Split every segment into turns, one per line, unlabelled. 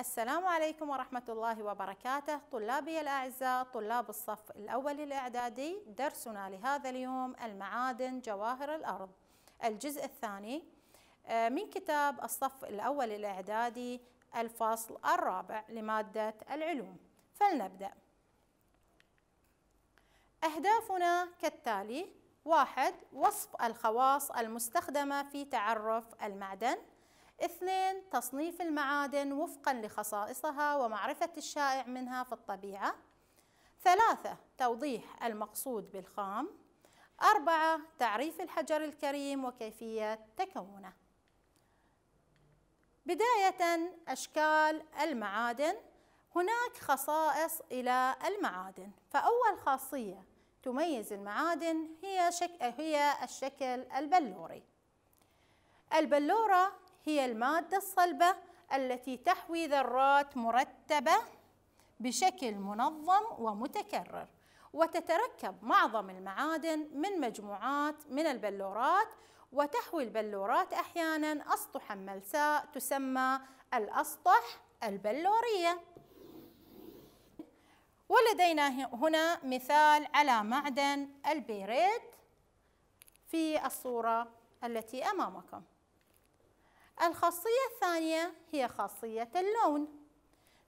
السلام عليكم ورحمة الله وبركاته طلابي الأعزاء طلاب الصف الأول الإعدادي درسنا لهذا اليوم المعادن جواهر الأرض الجزء الثاني آه، من كتاب الصف الأول الإعدادي الفصل الرابع لمادة العلوم فلنبدأ أهدافنا كالتالي واحد وصف الخواص المستخدمة في تعرف المعدن اثنين تصنيف المعادن وفقا لخصائصها ومعرفة الشائع منها في الطبيعة ثلاثة توضيح المقصود بالخام أربعة تعريف الحجر الكريم وكيفية تكونه بداية أشكال المعادن هناك خصائص إلى المعادن فأول خاصية تميز المعادن هي, شك... هي الشكل البلوري البلورة هي المادة الصلبة التي تحوي ذرات مرتبة بشكل منظم ومتكرر وتتركب معظم المعادن من مجموعات من البلورات وتحوي البلورات أحيانا أسطحا ملساء تسمى الأسطح البلورية ولدينا هنا مثال على معدن البيريت في الصورة التي أمامكم الخاصية الثانية هي خاصية اللون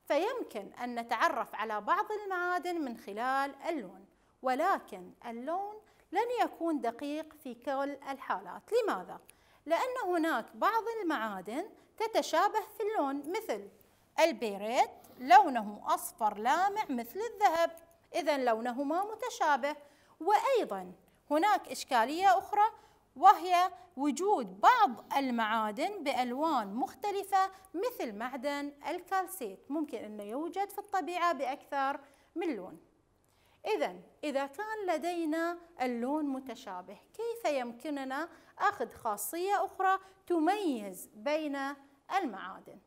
فيمكن أن نتعرف على بعض المعادن من خلال اللون ولكن اللون لن يكون دقيق في كل الحالات لماذا؟ لأن هناك بعض المعادن تتشابه في اللون مثل البيريت لونه أصفر لامع مثل الذهب إذا لونهما متشابه وأيضا هناك إشكالية أخرى وهي وجود بعض المعادن بألوان مختلفة مثل معدن الكالسيت ممكن أنه يوجد في الطبيعة بأكثر من لون إذا إذا كان لدينا اللون متشابه كيف يمكننا أخذ خاصية أخرى تميز بين المعادن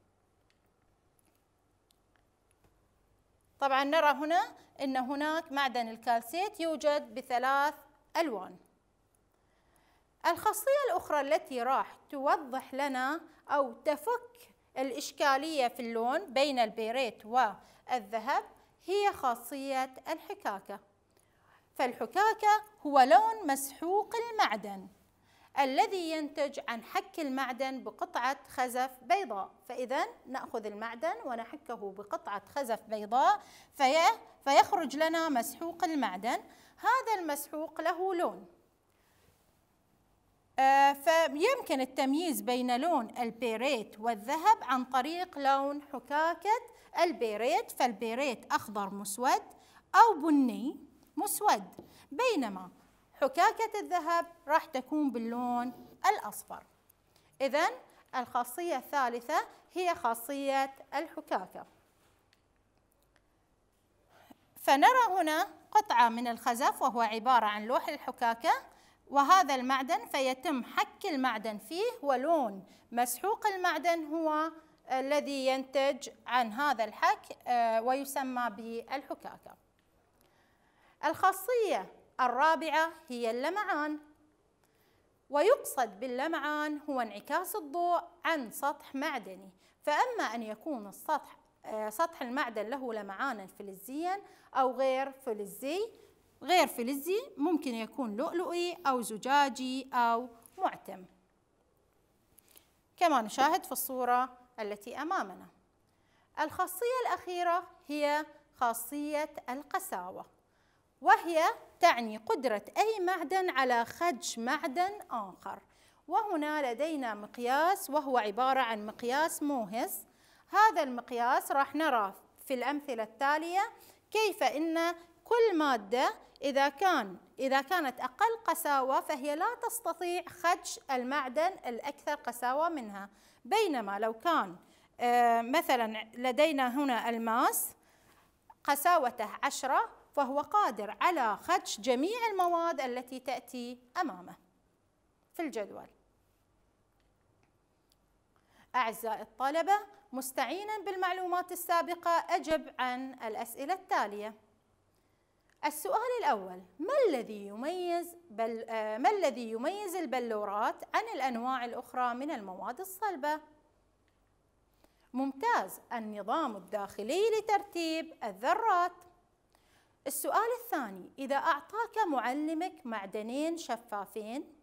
طبعا نرى هنا أن هناك معدن الكالسيت يوجد بثلاث ألوان الخاصية الأخرى التي راح توضح لنا أو تفك الإشكالية في اللون بين البيريت والذهب هي خاصية الحكاكة فالحكاكة هو لون مسحوق المعدن الذي ينتج عن حك المعدن بقطعة خزف بيضاء فإذا نأخذ المعدن ونحكه بقطعة خزف بيضاء في فيخرج لنا مسحوق المعدن هذا المسحوق له لون آه، فيمكن التمييز بين لون البيريت والذهب عن طريق لون حكاكة البيريت فالبيريت أخضر مسود أو بني مسود بينما حكاكة الذهب راح تكون باللون الأصفر إذا الخاصية الثالثة هي خاصية الحكاكة فنرى هنا قطعة من الخزف وهو عبارة عن لوح الحكاكة وهذا المعدن فيتم حك المعدن فيه ولون مسحوق المعدن هو الذي ينتج عن هذا الحك آه، ويسمى بالحكاكة الخاصية الرابعة هي اللمعان ويقصد باللمعان هو انعكاس الضوء عن سطح معدني فأما أن يكون السطح آه، سطح المعدن له لمعانا فلزيا أو غير فلزي غير فلزي ممكن يكون لؤلؤي أو زجاجي أو معتم كما نشاهد في الصورة التي أمامنا الخاصية الأخيرة هي خاصية القساوة وهي تعني قدرة أي معدن على خدش معدن آخر وهنا لدينا مقياس وهو عبارة عن مقياس موهس هذا المقياس راح نرى في الأمثلة التالية كيف إن كل مادة إذا كان إذا كانت أقل قساوة فهي لا تستطيع خدش المعدن الأكثر قساوة منها بينما لو كان آه، مثلا لدينا هنا الماس قساوته عشرة فهو قادر على خدش جميع المواد التي تأتي أمامه في الجدول أعزائي الطلبة مستعينا بالمعلومات السابقة أجب عن الأسئلة التالية السؤال الأول ما الذي يميز بل آه، ما الذي يميز البلورات عن الأنواع الأخرى من المواد الصلبة؟ ممتاز النظام الداخلي لترتيب الذرات السؤال الثاني إذا أعطاك معلمك معدنين شفافين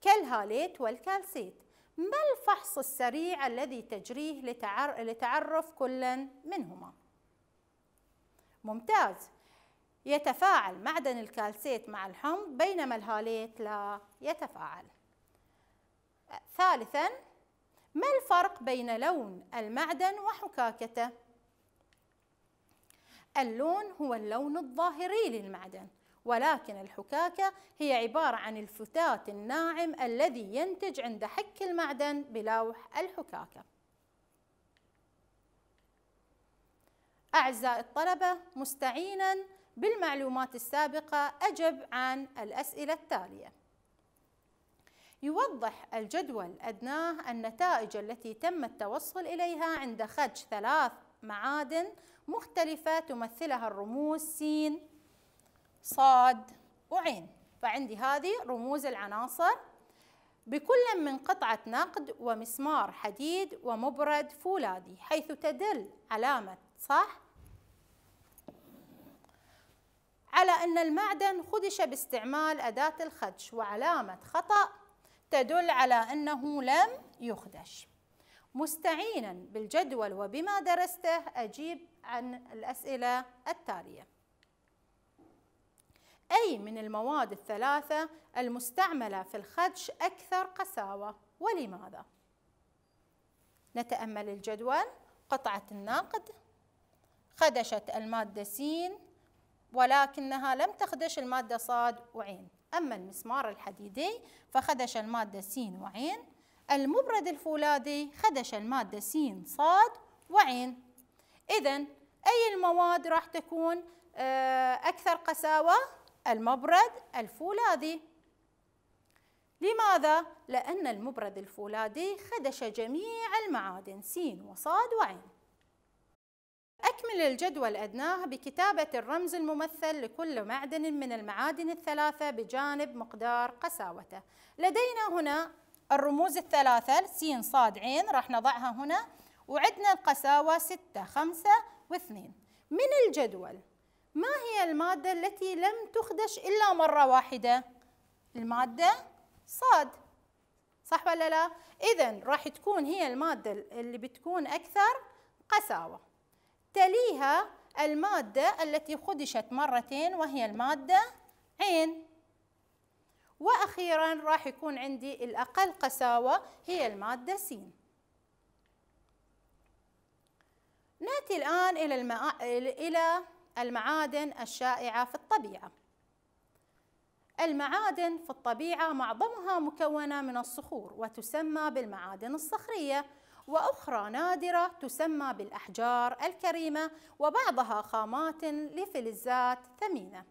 كالهاليت والكالسيت ما الفحص السريع الذي تجريه لتعرف كل منهما؟ ممتاز يتفاعل معدن الكالسيت مع الحمض بينما الهاليت لا يتفاعل ثالثا ما الفرق بين لون المعدن وحكاكته اللون هو اللون الظاهري للمعدن ولكن الحكاكة هي عبارة عن الفتات الناعم الذي ينتج عند حك المعدن بلوح الحكاكة أعزائي الطلبة مستعينا بالمعلومات السابقة أجب عن الأسئلة التالية يوضح الجدول أدناه النتائج التي تم التوصل إليها عند خدش ثلاث معادن مختلفة تمثلها الرموز س صاد وعين فعندي هذه رموز العناصر بكل من قطعة نقد ومسمار حديد ومبرد فولاذي حيث تدل علامة صح على أن المعدن خدش باستعمال أداة الخدش وعلامة خطأ تدل على أنه لم يخدش مستعينا بالجدول وبما درسته أجيب عن الأسئلة التالية أي من المواد الثلاثة المستعملة في الخدش أكثر قساوة ولماذا؟ نتأمل الجدول قطعة النقد خدشت المادة سين ولكنها لم تخدش المادة صاد وعين أما المسمار الحديدي فخدش المادة سين وعين المبرد الفولاذي خدش المادة سين صاد وعين إذا أي المواد راح تكون آه، أكثر قساوة المبرد الفولاذي لماذا؟ لأن المبرد الفولاذي خدش جميع المعادن سين وصاد وعين أكمل الجدول أدناه بكتابة الرمز الممثل لكل معدن من المعادن الثلاثة بجانب مقدار قساوته لدينا هنا الرموز الثلاثة س ص ع راح نضعها هنا وعدنا القساوة ستة خمسة واثنين من الجدول ما هي المادة التي لم تخدش إلا مرة واحدة؟ المادة صاد صح ولا لا؟ إذا راح تكون هي المادة اللي بتكون أكثر قساوة تليها المادة التي خدشت مرتين وهي المادة عين وأخيرا راح يكون عندي الأقل قساوة هي المادة سين نأتي الآن إلى, إلى المعادن الشائعة في الطبيعة المعادن في الطبيعة معظمها مكونة من الصخور وتسمى بالمعادن الصخرية وأخرى نادرة تسمى بالأحجار الكريمة وبعضها خامات لفلزات ثمينة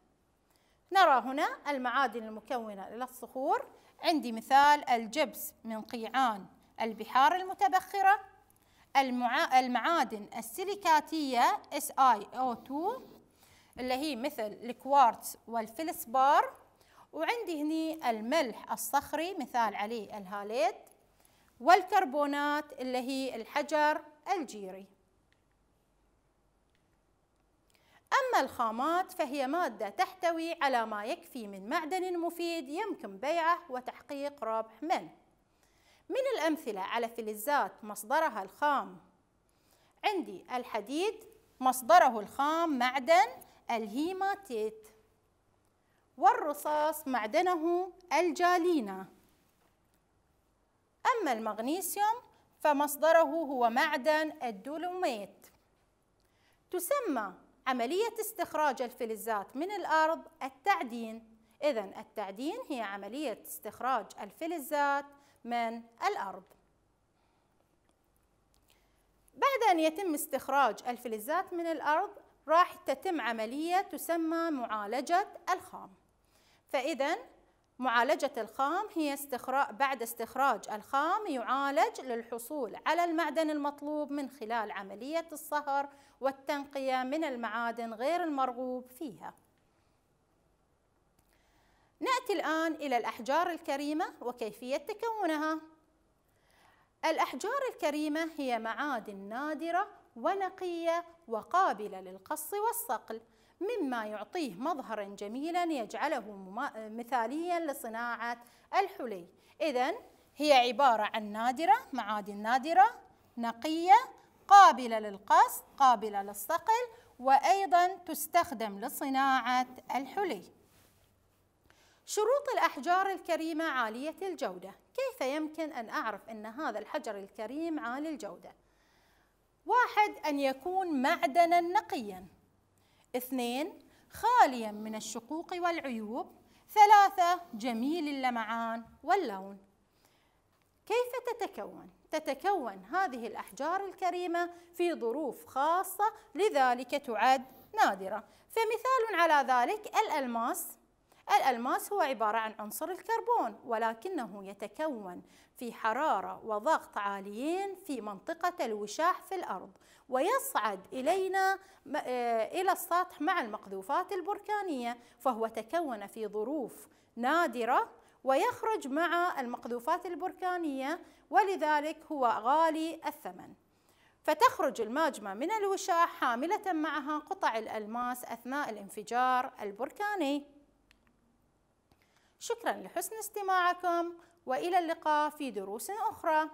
نرى هنا المعادن المكونة للصخور عندي مثال الجبس من قيعان البحار المتبخرة المع... المعادن السيليكاتية SiO2 اللي هي مثل الكوارتز والفلسبار وعندي هني الملح الصخري مثال عليه الهاليد والكربونات اللي هي الحجر الجيري أما الخامات فهي مادة تحتوي على ما يكفي من معدن مفيد يمكن بيعه وتحقيق ربح منه من الأمثلة على فلزات مصدرها الخام عندي الحديد مصدره الخام معدن الهيماتيت والرصاص معدنه الجالينا أما المغنيسيوم فمصدره هو معدن الدولوميت تسمى عملية استخراج الفلزات من الأرض التعدين إذا التعدين هي عملية استخراج الفلزات من الأرض بعد أن يتم استخراج الفلزات من الأرض راح تتم عملية تسمى معالجة الخام فإذا معالجة الخام هي استخراج بعد استخراج الخام يعالج للحصول على المعدن المطلوب من خلال عملية الصهر والتنقية من المعادن غير المرغوب فيها نأتي الآن إلى الأحجار الكريمة وكيفية تكونها الأحجار الكريمة هي معادن نادرة ونقية وقابلة للقص والصقل مما يعطيه مظهرا جميلا يجعله مثاليا لصناعة الحلي إذا هي عبارة عن نادرة معادن نادرة نقية قابلة للقص قابلة للصقل وأيضا تستخدم لصناعة الحلي شروط الأحجار الكريمة عالية الجودة كيف يمكن أن أعرف أن هذا الحجر الكريم عالي الجودة؟ واحد أن يكون معدنا نقيا اثنين خاليا من الشقوق والعيوب ثلاثة جميل اللمعان واللون كيف تتكون؟ تتكون هذه الأحجار الكريمة في ظروف خاصة لذلك تعد نادرة فمثال على ذلك الألماس الألماس هو عبارة عن عنصر الكربون ولكنه يتكون في حرارة وضغط عاليين في منطقة الوشاح في الأرض ويصعد إلينا آه، إلى السطح مع المقذوفات البركانية فهو تكون في ظروف نادرة ويخرج مع المقذوفات البركانية ولذلك هو غالي الثمن فتخرج الماجمة من الوشاح حاملة معها قطع الألماس أثناء الانفجار البركاني شكرا لحسن استماعكم والى اللقاء في دروس اخرى